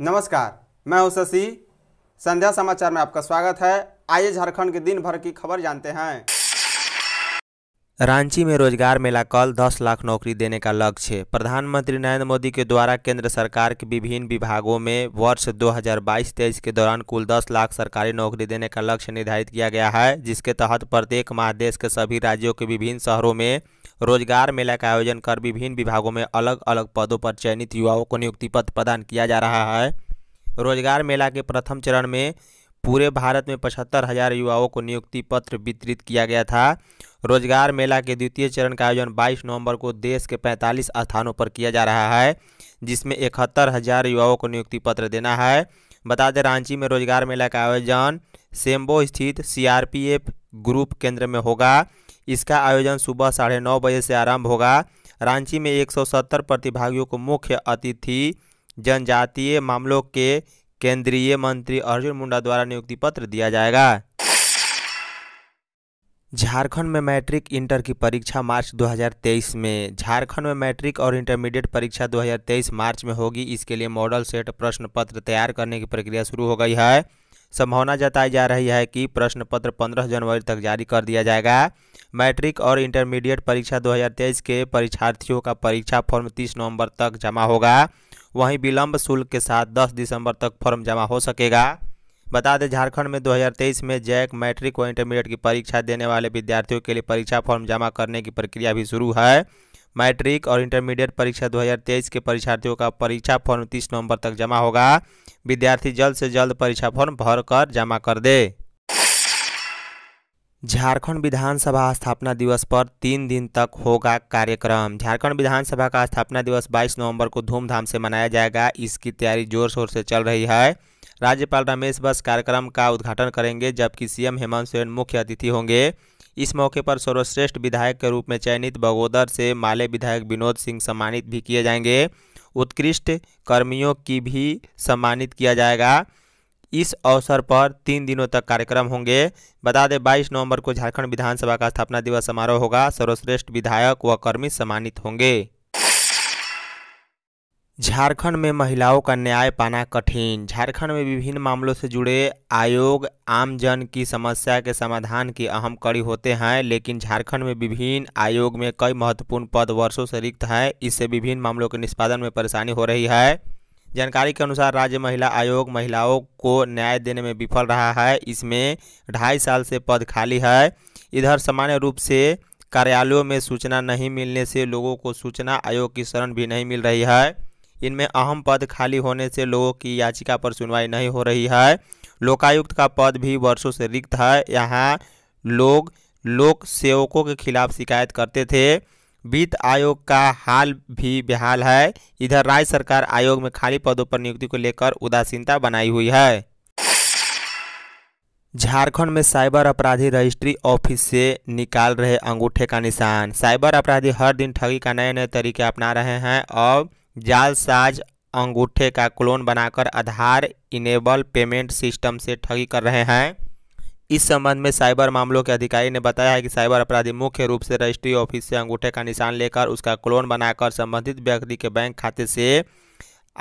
नमस्कार मैं हूं शशि संध्या समाचार में आपका स्वागत है आइए झारखंड के दिन भर की खबर जानते हैं रांची में रोजगार मेला कल 10 लाख नौकरी देने का लक्ष्य प्रधानमंत्री नरेंद्र मोदी के द्वारा केंद्र सरकार के विभिन्न विभागों में वर्ष 2022-23 के दौरान कुल 10 लाख सरकारी नौकरी देने का लक्ष्य निर्धारित किया गया है जिसके तहत प्रत्येक माह देश के सभी राज्यों के विभिन्न शहरों में रोजगार मेला का आयोजन कर विभिन्न विभागों में अलग अलग पदों पर चयनित युवाओं को नियुक्ति पत्र प्रदान किया जा रहा है रोजगार मेला के प्रथम चरण में पूरे भारत में पचहत्तर हजार युवाओं को नियुक्ति पत्र वितरित किया गया था रोजगार मेला के द्वितीय चरण का आयोजन 22 नवंबर को देश के 45 स्थानों पर किया जा रहा है जिसमें इकहत्तर हजार युवाओं को नियुक्ति पत्र देना है बता दें रांची में रोजगार मेला का आयोजन सेम्बो स्थित सीआरपीएफ ग्रुप केंद्र में होगा इसका आयोजन सुबह साढ़े नौ बजे से आरंभ होगा रांची में 170 प्रतिभागियों को मुख्य अतिथि जनजातीय मामलों के केंद्रीय मंत्री अर्जुन मुंडा द्वारा नियुक्ति पत्र दिया जाएगा झारखंड में मैट्रिक इंटर की परीक्षा मार्च 2023 में झारखंड में मैट्रिक और इंटरमीडिएट परीक्षा 2023 मार्च में होगी इसके लिए मॉडल सेट प्रश्न पत्र तैयार करने की प्रक्रिया शुरू हो गई है संभावना जताई जा रही है कि प्रश्न पत्र 15 जनवरी तक जारी कर दिया जाएगा मैट्रिक और इंटरमीडिएट परीक्षा 2023 के परीक्षार्थियों का परीक्षा फॉर्म 30 नवंबर तक जमा होगा वहीं विलंब शुल्क के साथ 10 दिसंबर तक फॉर्म जमा हो सकेगा बता दें झारखंड में 2023 में जैक मैट्रिक और इंटरमीडिएट की परीक्षा देने वाले विद्यार्थियों के लिए परीक्षा फॉर्म जमा करने की प्रक्रिया भी शुरू है मैट्रिक और इंटरमीडिएट परीक्षा 2023 के परीक्षार्थियों का परीक्षा फॉर्म 30 नवंबर तक जमा होगा विद्यार्थी जल्द से जल्द परीक्षा फॉर्म भर कर जमा कर दे झारखंड विधानसभा स्थापना दिवस पर तीन दिन तक होगा कार्यक्रम झारखंड विधानसभा का स्थापना दिवस 22 नवंबर को धूमधाम से मनाया जाएगा इसकी तैयारी जोर शोर से चल रही है राज्यपाल रमेश बस कार्यक्रम का उद्घाटन करेंगे जबकि सीएम हेमंत सोरेन मुख्य अतिथि होंगे इस मौके पर सर्वश्रेष्ठ विधायक के रूप में चयनित बगोदर से माले विधायक विनोद सिंह सम्मानित भी किए जाएंगे उत्कृष्ट कर्मियों की भी सम्मानित किया जाएगा इस अवसर पर तीन दिनों तक कार्यक्रम होंगे बता दें बाईस नवंबर को झारखंड विधानसभा का स्थापना दिवस समारोह होगा सर्वश्रेष्ठ विधायक व कर्मी सम्मानित होंगे झारखंड में महिलाओं का न्याय पाना कठिन झारखंड में विभिन्न मामलों से जुड़े आयोग आमजन की समस्या के समाधान की अहम कड़ी होते हैं लेकिन झारखंड में विभिन्न आयोग में कई महत्वपूर्ण पद वर्षों से रिक्त हैं इससे विभिन्न मामलों के निष्पादन में परेशानी हो रही है जानकारी के अनुसार राज्य महिला आयोग महिलाओं को न्याय देने में विफल रहा है इसमें ढाई साल से पद खाली है इधर सामान्य रूप से कार्यालयों में सूचना नहीं मिलने से लोगों को सूचना आयोग की शरण भी नहीं मिल रही है इनमें अहम पद खाली होने से लोगों की याचिका पर सुनवाई नहीं हो रही है लोकायुक्त का पद भी वर्षों से रिक्त है यहाँ लोग लोक सेवकों के खिलाफ शिकायत करते थे वित्त आयोग का हाल भी बेहाल है इधर राज्य सरकार आयोग में खाली पदों पर नियुक्ति को लेकर उदासीनता बनाई हुई है झारखंड में साइबर अपराधी रजिस्ट्री ऑफिस से निकाल रहे अंगूठे का निशान साइबर अपराधी हर दिन ठगी का नए नए तरीके अपना रहे हैं और जालसाज अंगूठे का क्लोन बनाकर आधार इनेबल पेमेंट सिस्टम से ठगी कर रहे हैं इस संबंध में साइबर मामलों के अधिकारी ने बताया है कि साइबर अपराधी मुख्य रूप से रजिस्ट्री ऑफिस से अंगूठे का निशान लेकर उसका क्लोन बनाकर संबंधित व्यक्ति के बैंक खाते से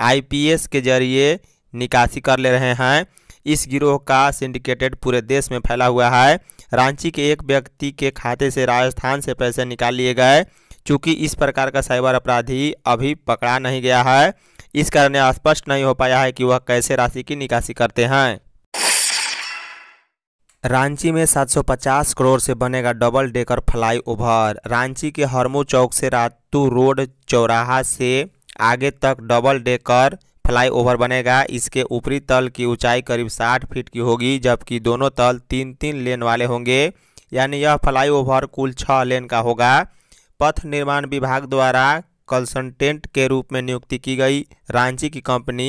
आईपीएस के जरिए निकासी कर ले रहे हैं इस गिरोह का सिंडिकेटेड पूरे देश में फैला हुआ है रांची के एक व्यक्ति के खाते से राजस्थान से पैसे निकाल लिए गए चूँकि इस प्रकार का साइबर अपराधी अभी पकड़ा नहीं गया है इस कारण यह स्पष्ट नहीं हो पाया है कि वह कैसे राशि की निकासी करते हैं रांची में 750 करोड़ से बनेगा डबल डेकर फ्लाईओवर रांची के हरमू चौक से रातू रोड चौराहा से आगे तक डबल डेकर फ्लाईओवर बनेगा इसके ऊपरी तल की ऊंचाई करीब 60 फीट की होगी जबकि दोनों तल तीन तीन लेन वाले होंगे यानी यह फ्लाईओवर कुल छः लेन का होगा पथ निर्माण विभाग द्वारा कंसल्टेंट के रूप में नियुक्ति की गई रांची की कंपनी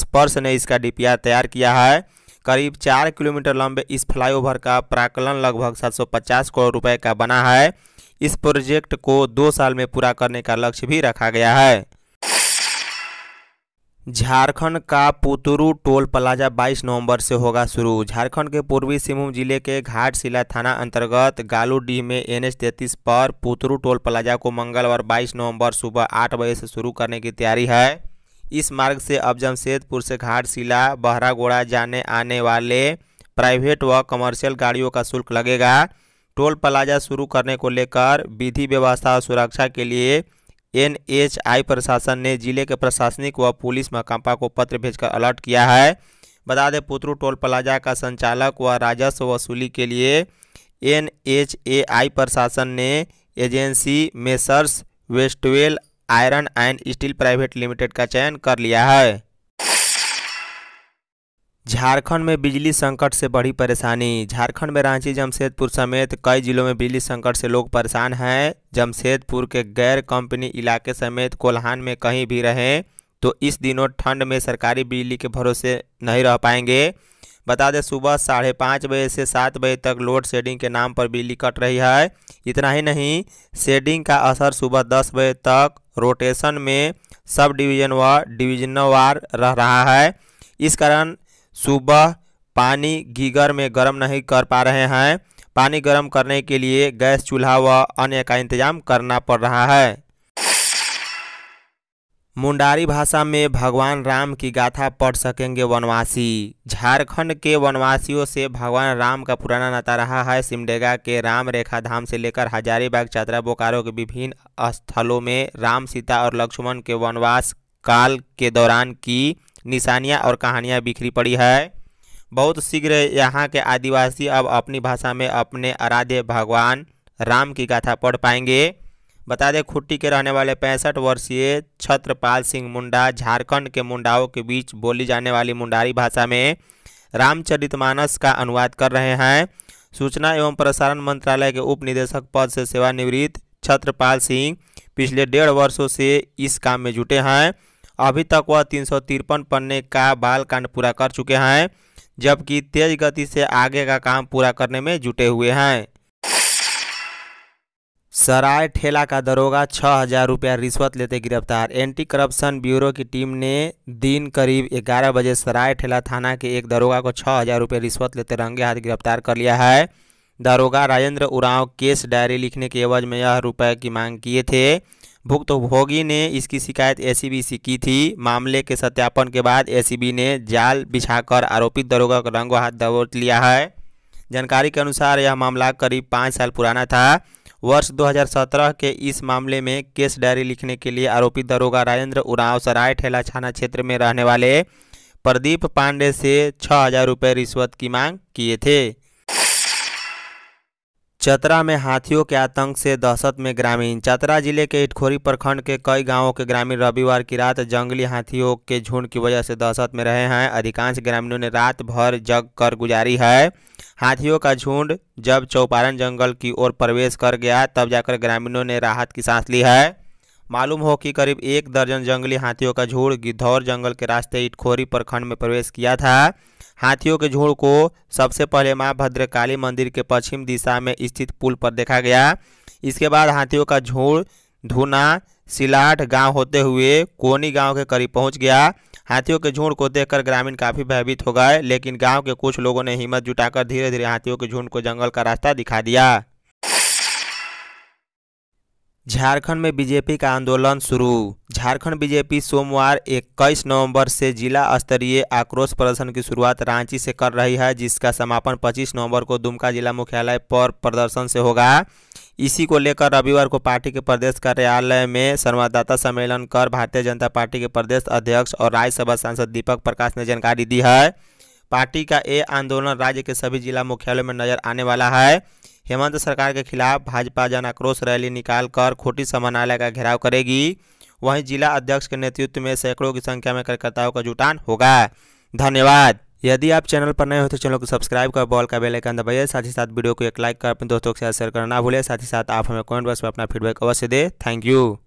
स्पर्श ने इसका डीपीआर तैयार किया है करीब चार किलोमीटर लंबे इस फ्लाईओवर का प्राकलन लगभग 750 करोड़ रुपए का बना है इस प्रोजेक्ट को दो साल में पूरा करने का लक्ष्य भी रखा गया है झारखंड का पुतुरु टोल प्लाजा 22 नवंबर से होगा शुरू झारखंड के पूर्वी सिंहभूम जिले के घाटशिला थाना अंतर्गत गालूडीह में एच तैंतीस पर पुतुरु टोल प्लाजा को मंगलवार 22 नवंबर सुबह 8 बजे से शुरू करने की तैयारी है इस मार्ग से अब जमशेदपुर से घाटशिला बहरागोड़ा जाने आने वाले प्राइवेट व कमर्शियल गाड़ियों का शुल्क लगेगा टोल प्लाजा शुरू करने को लेकर विधि व्यवस्था और सुरक्षा के लिए एनएचआई प्रशासन ने जिले के प्रशासनिक व पुलिस महकमा को पत्र भेजकर अलर्ट किया है बता दें पुत्रू टोल प्लाजा का संचालक व राजस्व वसूली के लिए एन एच ए आई प्रशासन ने agency messrs Westwell iron and steel private limited का चयन कर लिया है झारखंड में बिजली संकट से बड़ी परेशानी झारखंड में रांची जमशेदपुर समेत कई जिलों में बिजली संकट से लोग परेशान हैं जमशेदपुर के गैर कंपनी इलाके समेत कोल्हान में कहीं भी रहें तो इस दिनों ठंड में सरकारी बिजली के भरोसे नहीं रह पाएंगे बता दें सुबह साढ़े पाँच बजे से सात बजे तक लोड शेडिंग के नाम पर बिजली कट रही है इतना ही नहीं शेडिंग का असर सुबह दस बजे तक रोटेशन में सब डिवीज़न व डिवीजनवार रह रहा है इस कारण सुबह पानी गीगर में गर्म नहीं कर पा रहे हैं पानी गर्म करने के लिए गैस चूल्हा व अन्य का इंतजाम करना पड़ रहा है मुंडारी भाषा में भगवान राम की गाथा पढ़ सकेंगे वनवासी झारखंड के वनवासियों से भगवान राम का पुराना नाता रहा है सिमडेगा के राम रेखा धाम से लेकर हजारीबाग चात्रा बोकारो के विभिन्न स्थलों में राम सीता और लक्ष्मण के वनवास काल के दौरान की निशानियाँ और कहानियाँ बिखरी पड़ी है बहुत शीघ्र यहाँ के आदिवासी अब अपनी भाषा में अपने आराध्य भगवान राम की गाथा पढ़ पाएंगे बता दें खुट्टी के रहने वाले पैंसठ वर्षीय छत्रपाल सिंह मुंडा झारखंड के मुंडाओं के बीच बोली जाने वाली मुंडारी भाषा में रामचरितमानस का अनुवाद कर रहे हैं सूचना एवं प्रसारण मंत्रालय के उप निदेशक पद से सेवानिवृत्त छत्रपाल सिंह पिछले डेढ़ वर्षों से इस काम में जुटे हैं अभी तक वह तीन पन्ने का बाल कांड पूरा कर चुके हैं जबकि तेज गति से आगे का काम पूरा करने में जुटे हुए हैं सराय ठेला का दरोगा छः हजार रुपया रिश्वत लेते गिरफ्तार एंटी करप्शन ब्यूरो की टीम ने दिन करीब 11 बजे सराय ठेला थाना के एक दरोगा को छः हजार रुपये रिश्वत लेते रंगे हाथ गिरफ्तार कर लिया है दरोगा राजेंद्र उरांव केस डायरी लिखने के एवज में यह रुपए की मांग किए थे भुक्तभोगी ने इसकी शिकायत एसीबी से की थी मामले के सत्यापन के बाद एसीबी ने जाल बिछाकर आरोपित दरोगा का रंगो हाथ दबोच लिया है जानकारी के अनुसार यह मामला करीब पाँच साल पुराना था वर्ष 2017 के इस मामले में केस डायरी लिखने के लिए आरोपी दरोगा राजेंद्र उराव सराय ठेला थाना क्षेत्र में रहने वाले प्रदीप पांडे से छः हज़ार रुपये रिश्वत की मांग किए थे चतरा में हाथियों के आतंक से दहशत में ग्रामीण चतरा जिले के इटखोरी प्रखंड के कई गांवों के ग्रामीण रविवार की रात जंगली हाथियों के झुंड की वजह से दहशत में रहे हैं अधिकांश ग्रामीणों ने रात भर जग कर गुजारी है हाथियों का झुंड जब चौपारण जंगल की ओर प्रवेश कर गया तब जाकर ग्रामीणों ने राहत की सांस ली है मालूम हो कि करीब एक दर्जन जंगली हाथियों का झुंड गिद्धौर जंगल के रास्ते इटखोरी प्रखंड में प्रवेश किया था हाथियों के झुंड को सबसे पहले माँ भद्रकाली मंदिर के पश्चिम दिशा में स्थित पुल पर देखा गया इसके बाद हाथियों का झुंड धुना सिलाट गांव होते हुए कोनी गांव के करीब पहुंच गया हाथियों के झुंड को देखकर ग्रामीण काफ़ी भयभीत हो गए लेकिन गांव के कुछ लोगों ने हिम्मत जुटाकर धीरे धीरे हाथियों के झुंड को जंगल का रास्ता दिखा दिया झारखंड में बीजेपी का आंदोलन शुरू झारखंड बीजेपी सोमवार 21 नवंबर से जिला स्तरीय आक्रोश प्रदर्शन की शुरुआत रांची से कर रही है जिसका समापन 25 नवंबर को दुमका जिला मुख्यालय पर प्रदर्शन से होगा इसी को लेकर रविवार को पार्टी के प्रदेश कार्यालय में संवाददाता सम्मेलन कर भारतीय जनता पार्टी के प्रदेश अध्यक्ष और राज्यसभा सांसद दीपक प्रकाश ने जानकारी दी है पार्टी का ये आंदोलन राज्य के सभी जिला मुख्यालयों में नजर आने वाला है हेमंत सरकार के खिलाफ भाजपा जन आक्रोश रैली निकाल कर खोटी समानालय का घेराव करेगी वहीं जिला अध्यक्ष के नेतृत्व में सैकड़ों की संख्या में कार्यकर्ताओं का जुटान होगा धन्यवाद यदि आप चैनल पर नए हो तो चैनल को सब्सक्राइब कर बॉल का बेल आइकन दबाइए साथ ही साथ वीडियो को एक लाइक कर अपने दोस्तों के साथ शेयर करना भूलें साथ ही साथ आप हमें कमेंट बॉक्स में अपना फीडबैक अवश्य दें थैंक यू